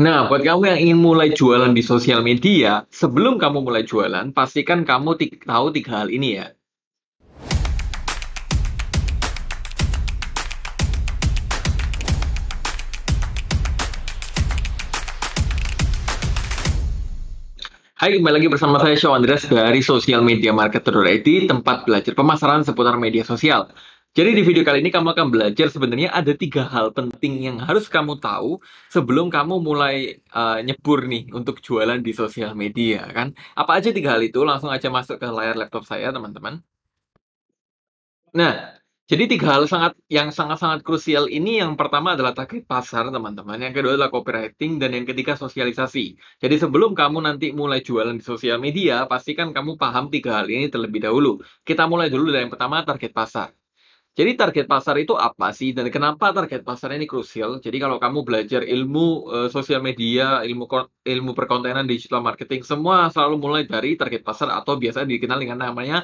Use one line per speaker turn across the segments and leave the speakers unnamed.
Nah, buat kamu yang ingin mulai jualan di sosial media, sebelum kamu mulai jualan, pastikan kamu tahu tiga hal ini ya. Hai, kembali lagi bersama saya Shaw Andres dari Social Media Marketer.id, tempat belajar pemasaran seputar media sosial. Jadi di video kali ini kamu akan belajar sebenarnya ada tiga hal penting yang harus kamu tahu sebelum kamu mulai uh, nyebur nih untuk jualan di sosial media kan. Apa aja tiga hal itu langsung aja masuk ke layar laptop saya teman-teman. Nah, jadi tiga hal sangat yang sangat-sangat krusial ini yang pertama adalah target pasar teman-teman, yang kedua adalah copywriting dan yang ketiga sosialisasi. Jadi sebelum kamu nanti mulai jualan di sosial media, pastikan kamu paham tiga hal ini terlebih dahulu. Kita mulai dulu dari yang pertama target pasar. Jadi target pasar itu apa sih dan kenapa target pasar ini krusial? Jadi kalau kamu belajar ilmu e, sosial media, ilmu ilmu perkontenan digital marketing, semua selalu mulai dari target pasar atau biasa dikenal dengan namanya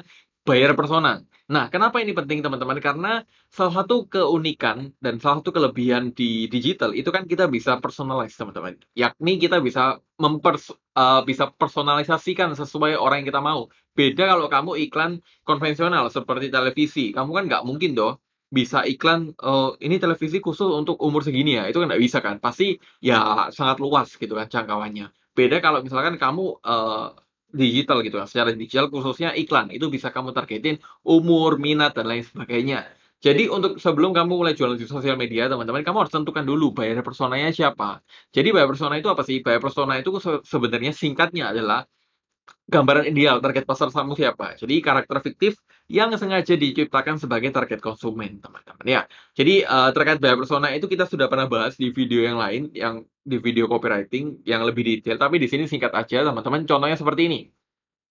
buyer persona. Nah, kenapa ini penting teman-teman? Karena salah satu keunikan dan salah satu kelebihan di digital itu kan kita bisa personalize teman-teman. Yakni kita bisa mempers uh, bisa personalisasikan sesuai orang yang kita mau. Beda kalau kamu iklan konvensional seperti televisi, kamu kan nggak mungkin dong bisa iklan uh, ini televisi khusus untuk umur segini ya itu kan nggak bisa kan pasti ya sangat luas gitu kan jangkauannya beda kalau misalkan kamu uh, digital gitu ya, secara digital khususnya iklan itu bisa kamu targetin umur, minat dan lain sebagainya. Jadi untuk sebelum kamu mulai jualan di sosial media, teman-teman, kamu harus tentukan dulu buyer personanya siapa. Jadi buyer persona itu apa sih? Buyer persona itu sebenarnya singkatnya adalah gambaran ideal target pasar kamu siapa. Jadi karakter fiktif yang sengaja diciptakan sebagai target konsumen, teman-teman. Ya. Jadi uh, terkait buyer persona itu kita sudah pernah bahas di video yang lain yang di video copywriting yang lebih detail, tapi di sini singkat aja teman-teman. Contohnya seperti ini.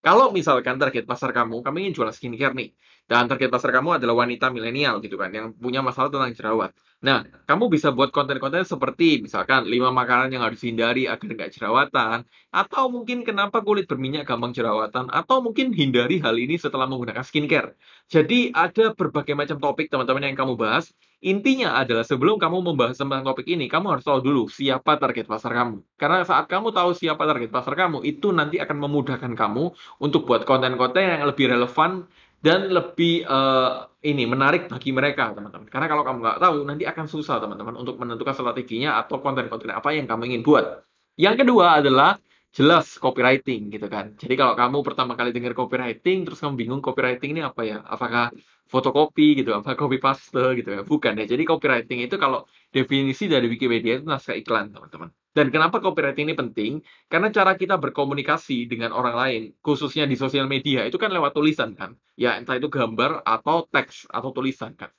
Kalau misalkan target pasar kamu, kamu ingin jual skincare nih, dan target pasar kamu adalah wanita milenial gitu kan, yang punya masalah tentang jerawat. Nah, kamu bisa buat konten-konten seperti misalkan lima makanan yang harus hindari agar nggak jerawatan, atau mungkin kenapa kulit berminyak gampang jerawatan, atau mungkin hindari hal ini setelah menggunakan skincare. Jadi ada berbagai macam topik teman-teman yang kamu bahas, Intinya adalah sebelum kamu membahas tentang topik ini, kamu harus tahu dulu siapa target pasar kamu. Karena saat kamu tahu siapa target pasar kamu, itu nanti akan memudahkan kamu untuk buat konten-konten yang lebih relevan dan lebih uh, ini menarik bagi mereka, teman-teman. Karena kalau kamu nggak tahu, nanti akan susah, teman-teman, untuk menentukan strateginya atau konten-konten apa yang kamu ingin buat. Yang kedua adalah jelas copywriting gitu kan. Jadi kalau kamu pertama kali dengar copywriting terus kamu bingung copywriting ini apa ya? Apakah fotokopi gitu apa copy paste gitu ya bukan ya jadi copywriting itu kalau definisi dari Wikipedia itu naskah iklan teman-teman dan kenapa copywriting ini penting karena cara kita berkomunikasi dengan orang lain khususnya di sosial media itu kan lewat tulisan kan ya entah itu gambar atau teks atau tulisan kan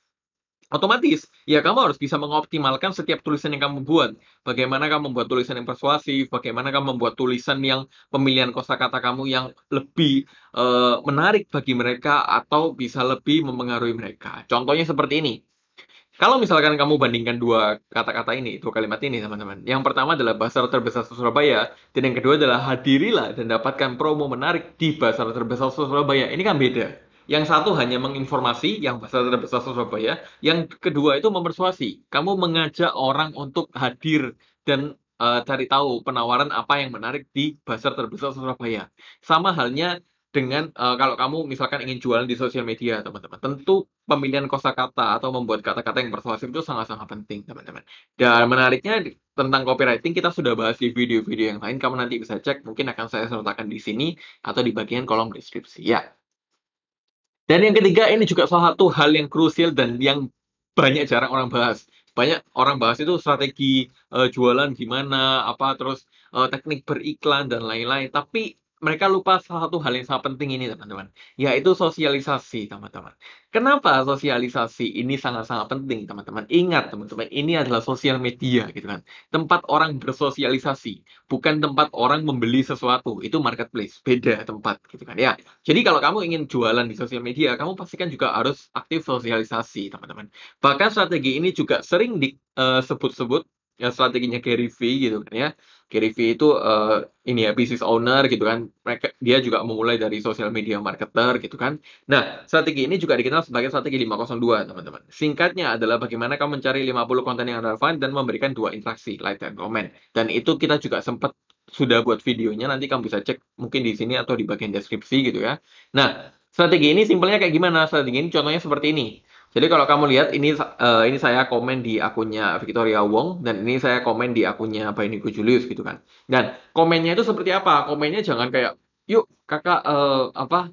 Otomatis, ya kamu harus bisa mengoptimalkan setiap tulisan yang kamu buat. Bagaimana kamu membuat tulisan yang persuasif, bagaimana kamu membuat tulisan yang pemilihan kosakata kamu yang lebih e, menarik bagi mereka atau bisa lebih mempengaruhi mereka. Contohnya seperti ini. Kalau misalkan kamu bandingkan dua kata-kata ini, dua kalimat ini, teman-teman. Yang pertama adalah Basar Terbesar Surabaya, dan yang kedua adalah hadirilah dan dapatkan promo menarik di Basar Terbesar Surabaya. Ini kan beda. Yang satu hanya menginformasi, yang besar terbesar Surabaya. Yang kedua itu mempersuasi. Kamu mengajak orang untuk hadir dan uh, cari tahu penawaran apa yang menarik di pasar terbesar Surabaya. Sama halnya dengan uh, kalau kamu misalkan ingin jualan di sosial media, teman-teman. Tentu pemilihan kosakata atau membuat kata-kata yang persuasif itu sangat-sangat penting, teman-teman. Dan menariknya tentang copywriting kita sudah bahas di video-video yang lain. Kamu nanti bisa cek, mungkin akan saya sertakan di sini atau di bagian kolom deskripsi. Ya. Dan yang ketiga ini juga salah satu hal yang krusial dan yang banyak jarang orang bahas. Banyak orang bahas itu strategi uh, jualan gimana, apa terus uh, teknik beriklan dan lain-lain. Tapi mereka lupa satu hal yang sangat penting ini teman-teman, yaitu sosialisasi teman-teman. Kenapa sosialisasi ini sangat-sangat penting teman-teman? Ingat teman-teman, ini adalah sosial media gitu kan. Tempat orang bersosialisasi, bukan tempat orang membeli sesuatu. Itu marketplace, beda tempat gitu kan ya. Jadi kalau kamu ingin jualan di sosial media, kamu pastikan juga harus aktif sosialisasi teman-teman. Bahkan strategi ini juga sering disebut-sebut eh, yang strateginya Gary V gitu kan ya. Gary V itu uh, ini ya business owner gitu kan. Mereka dia juga memulai dari social media marketer gitu kan. Nah, strategi ini juga dikenal sebagai strategi 502, teman-teman. Singkatnya adalah bagaimana kamu mencari 50 konten yang relevan dan memberikan dua interaksi, like dan comment. Dan itu kita juga sempat sudah buat videonya nanti kamu bisa cek mungkin di sini atau di bagian deskripsi gitu ya. Nah, strategi ini simpelnya kayak gimana? Strategi ini contohnya seperti ini jadi kalau kamu lihat ini uh, ini saya komen di akunnya Victoria Wong dan ini saya komen di akunnya Bayuniku Julius gitu kan. Dan komennya itu seperti apa? Komennya jangan kayak yuk kakak uh, apa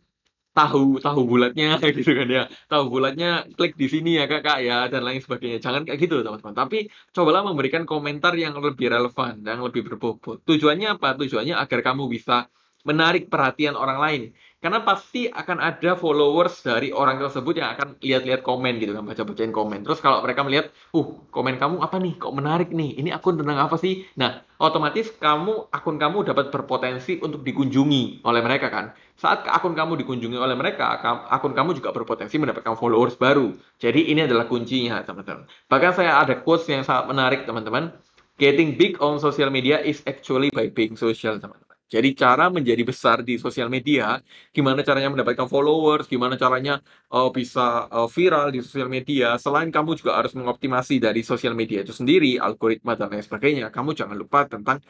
tahu tahu bulatnya gitu kan ya. Tahu bulatnya klik di sini ya kakak ya dan lain sebagainya. Jangan kayak gitu teman-teman. Tapi cobalah memberikan komentar yang lebih relevan yang lebih berbobot. Tujuannya apa? Tujuannya agar kamu bisa menarik perhatian orang lain karena pasti akan ada followers dari orang tersebut yang akan lihat-lihat komen gitu kan baca-bacain komen terus kalau mereka melihat uh komen kamu apa nih kok menarik nih ini akun tentang apa sih nah otomatis kamu akun kamu dapat berpotensi untuk dikunjungi oleh mereka kan saat akun kamu dikunjungi oleh mereka akun kamu juga berpotensi mendapatkan followers baru jadi ini adalah kuncinya teman-teman bahkan saya ada quotes yang sangat menarik teman-teman getting big on social media is actually by being social teman-teman jadi cara menjadi besar di sosial media, gimana caranya mendapatkan followers, gimana caranya uh, bisa uh, viral di sosial media. Selain kamu juga harus mengoptimasi dari sosial media itu sendiri, algoritma dan lain sebagainya. Kamu jangan lupa tentang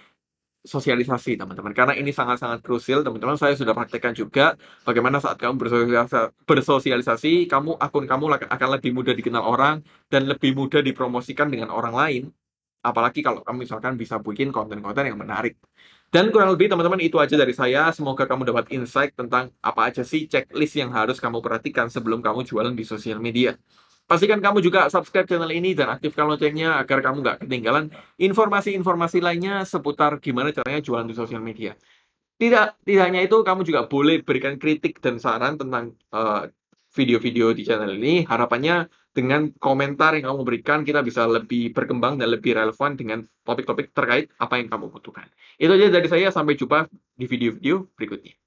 sosialisasi teman-teman karena ini sangat-sangat krusial teman-teman saya sudah praktekkan juga bagaimana saat kamu bersosialisasi, bersosialisasi kamu akun kamu akan lebih mudah dikenal orang dan lebih mudah dipromosikan dengan orang lain apalagi kalau kamu misalkan bisa bikin konten-konten yang menarik dan kurang lebih teman-teman itu aja dari saya. Semoga kamu dapat insight tentang apa aja sih checklist yang harus kamu perhatikan sebelum kamu jualan di sosial media. Pastikan kamu juga subscribe channel ini dan aktifkan loncengnya agar kamu nggak ketinggalan informasi-informasi lainnya seputar gimana caranya jualan di sosial media. Tidak, tidak hanya itu, kamu juga boleh berikan kritik dan saran tentang uh, video-video di channel ini. Harapannya dengan komentar yang kamu berikan kita bisa lebih berkembang dan lebih relevan dengan topik-topik terkait apa yang kamu butuhkan. Itu aja dari saya sampai jumpa di video-video berikutnya.